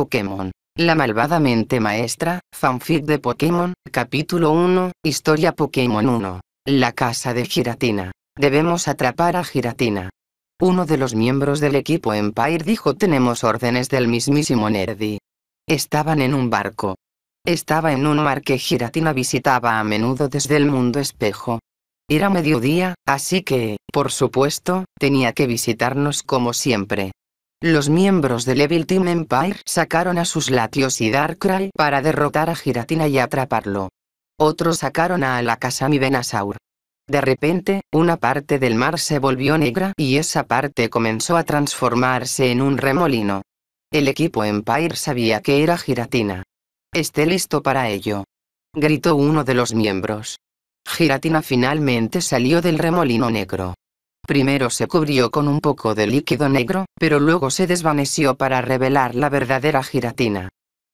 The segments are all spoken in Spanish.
Pokémon. La malvada mente maestra, fanfic de Pokémon, capítulo 1, historia Pokémon 1. La casa de Giratina. Debemos atrapar a Giratina. Uno de los miembros del equipo Empire dijo tenemos órdenes del mismísimo Nerdy. Estaban en un barco. Estaba en un mar que Giratina visitaba a menudo desde el mundo espejo. Era mediodía, así que, por supuesto, tenía que visitarnos como siempre. Los miembros del Evil Team Empire sacaron a sus Latios y Darkrai para derrotar a Giratina y atraparlo. Otros sacaron a Alakazam y Venasaur. De repente, una parte del mar se volvió negra y esa parte comenzó a transformarse en un remolino. El equipo Empire sabía que era Giratina. Esté listo para ello. Gritó uno de los miembros. Giratina finalmente salió del remolino negro. Primero se cubrió con un poco de líquido negro, pero luego se desvaneció para revelar la verdadera giratina.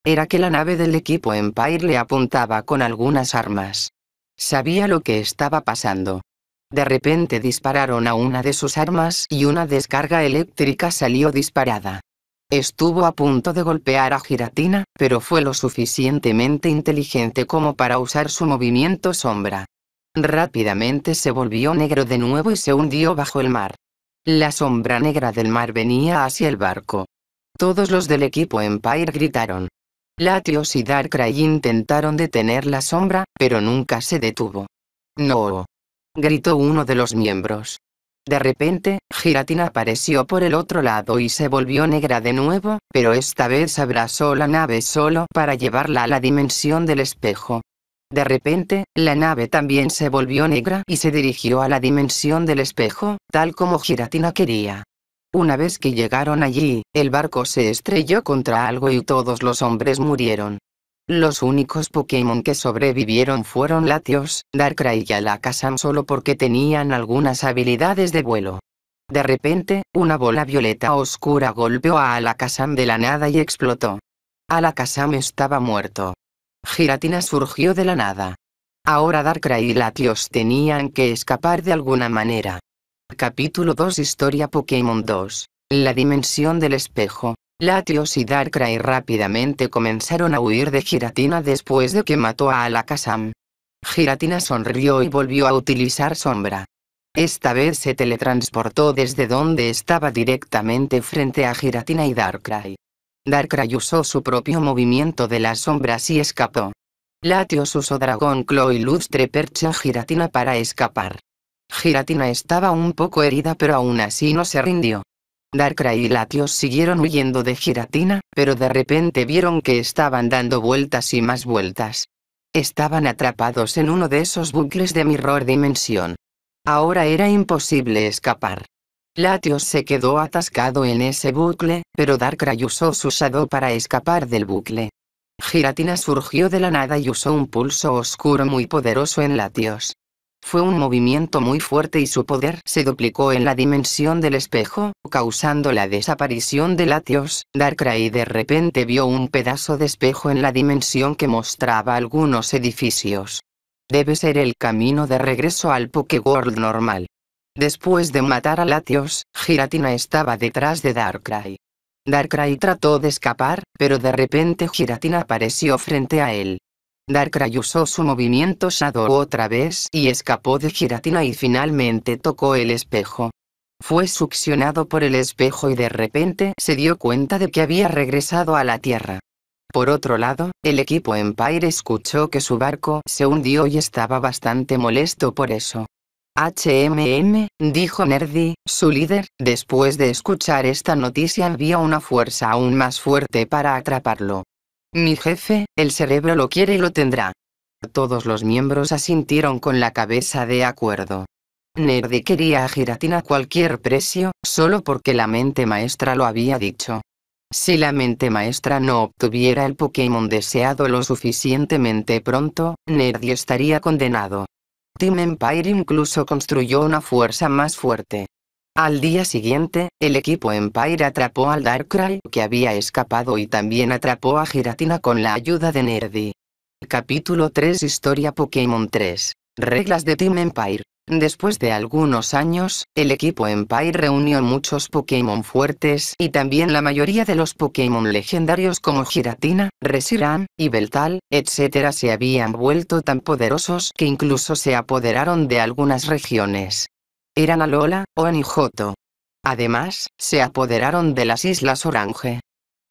Era que la nave del equipo Empire le apuntaba con algunas armas. Sabía lo que estaba pasando. De repente dispararon a una de sus armas y una descarga eléctrica salió disparada. Estuvo a punto de golpear a Giratina, pero fue lo suficientemente inteligente como para usar su movimiento sombra. Rápidamente se volvió negro de nuevo y se hundió bajo el mar. La sombra negra del mar venía hacia el barco. Todos los del equipo Empire gritaron. Latios y Darkrai intentaron detener la sombra, pero nunca se detuvo. ¡No! gritó uno de los miembros. De repente, Giratina apareció por el otro lado y se volvió negra de nuevo, pero esta vez abrazó la nave solo para llevarla a la dimensión del espejo. De repente, la nave también se volvió negra y se dirigió a la dimensión del espejo, tal como Giratina quería. Una vez que llegaron allí, el barco se estrelló contra algo y todos los hombres murieron. Los únicos Pokémon que sobrevivieron fueron Latios, Darkrai y Alakazam solo porque tenían algunas habilidades de vuelo. De repente, una bola violeta oscura golpeó a Alakazam de la nada y explotó. Alakazam estaba muerto. Giratina surgió de la nada. Ahora Darkrai y Latios tenían que escapar de alguna manera. Capítulo 2 Historia Pokémon 2. La dimensión del espejo. Latios y Darkrai rápidamente comenzaron a huir de Giratina después de que mató a Alakazam. Giratina sonrió y volvió a utilizar sombra. Esta vez se teletransportó desde donde estaba directamente frente a Giratina y Darkrai. Darkrai usó su propio movimiento de las sombras y escapó. Latios usó Dragon Claw y Lustre Percha Giratina para escapar. Giratina estaba un poco herida pero aún así no se rindió. Darkrai y Latios siguieron huyendo de Giratina, pero de repente vieron que estaban dando vueltas y más vueltas. Estaban atrapados en uno de esos bucles de Mirror dimensión. Ahora era imposible escapar. Latios se quedó atascado en ese bucle, pero Darkrai usó su Shadow para escapar del bucle. Giratina surgió de la nada y usó un pulso oscuro muy poderoso en Latios. Fue un movimiento muy fuerte y su poder se duplicó en la dimensión del espejo, causando la desaparición de Latios. Darkrai de repente vio un pedazo de espejo en la dimensión que mostraba algunos edificios. Debe ser el camino de regreso al World normal. Después de matar a Latios, Giratina estaba detrás de Darkrai. Darkrai trató de escapar, pero de repente Giratina apareció frente a él. Darkrai usó su movimiento Shadow otra vez y escapó de Giratina y finalmente tocó el espejo. Fue succionado por el espejo y de repente se dio cuenta de que había regresado a la Tierra. Por otro lado, el equipo Empire escuchó que su barco se hundió y estaba bastante molesto por eso. HMM, dijo Nerdy, su líder, después de escuchar esta noticia envía una fuerza aún más fuerte para atraparlo. Mi jefe, el cerebro lo quiere y lo tendrá. Todos los miembros asintieron con la cabeza de acuerdo. Nerdy quería a Giratina a cualquier precio, solo porque la mente maestra lo había dicho. Si la mente maestra no obtuviera el Pokémon deseado lo suficientemente pronto, Nerdy estaría condenado. Team Empire incluso construyó una fuerza más fuerte. Al día siguiente, el equipo Empire atrapó al Darkrai que había escapado y también atrapó a Giratina con la ayuda de Nerdy. Capítulo 3 Historia Pokémon 3. Reglas de Team Empire. Después de algunos años, el equipo Empire reunió muchos Pokémon fuertes y también la mayoría de los Pokémon legendarios como Giratina, Reshiram, y Beltal, etc. se habían vuelto tan poderosos que incluso se apoderaron de algunas regiones. Eran Alola, o y Además, se apoderaron de las Islas Orange.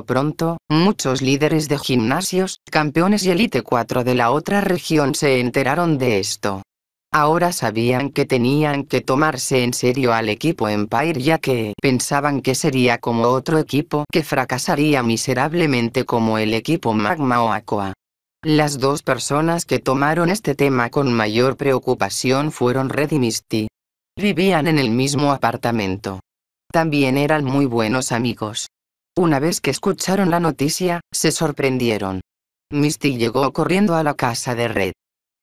Pronto, muchos líderes de gimnasios, campeones y Elite 4 de la otra región se enteraron de esto. Ahora sabían que tenían que tomarse en serio al equipo Empire ya que pensaban que sería como otro equipo que fracasaría miserablemente como el equipo Magma o Aqua. Las dos personas que tomaron este tema con mayor preocupación fueron Red y Misty. Vivían en el mismo apartamento. También eran muy buenos amigos. Una vez que escucharon la noticia, se sorprendieron. Misty llegó corriendo a la casa de Red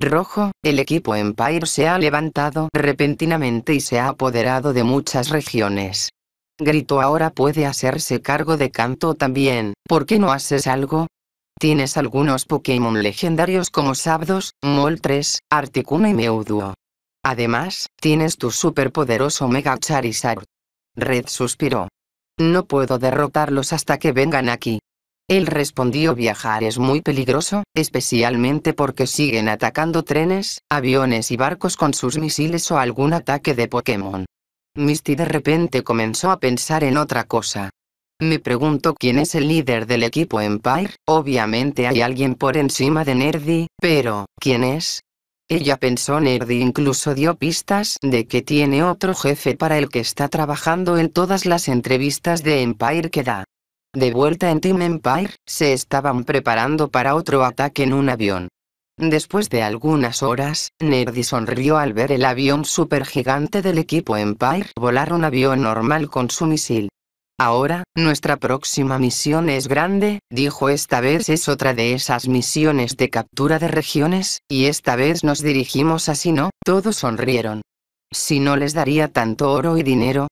rojo, el equipo Empire se ha levantado repentinamente y se ha apoderado de muchas regiones. Grito ahora puede hacerse cargo de Canto también, ¿por qué no haces algo? Tienes algunos Pokémon legendarios como Sabdos, Moltres, Articuno y Meuduo. Además, tienes tu superpoderoso Mega Charizard. Red suspiró. No puedo derrotarlos hasta que vengan aquí. Él respondió viajar es muy peligroso, especialmente porque siguen atacando trenes, aviones y barcos con sus misiles o algún ataque de Pokémon. Misty de repente comenzó a pensar en otra cosa. Me pregunto quién es el líder del equipo Empire, obviamente hay alguien por encima de Nerdy, pero, ¿quién es? Ella pensó Nerdy incluso dio pistas de que tiene otro jefe para el que está trabajando en todas las entrevistas de Empire que da. De vuelta en Team Empire, se estaban preparando para otro ataque en un avión. Después de algunas horas, Nerdy sonrió al ver el avión supergigante del equipo Empire volar un avión normal con su misil. Ahora, nuestra próxima misión es grande, dijo esta vez es otra de esas misiones de captura de regiones, y esta vez nos dirigimos a no todos sonrieron. Si no les daría tanto oro y dinero,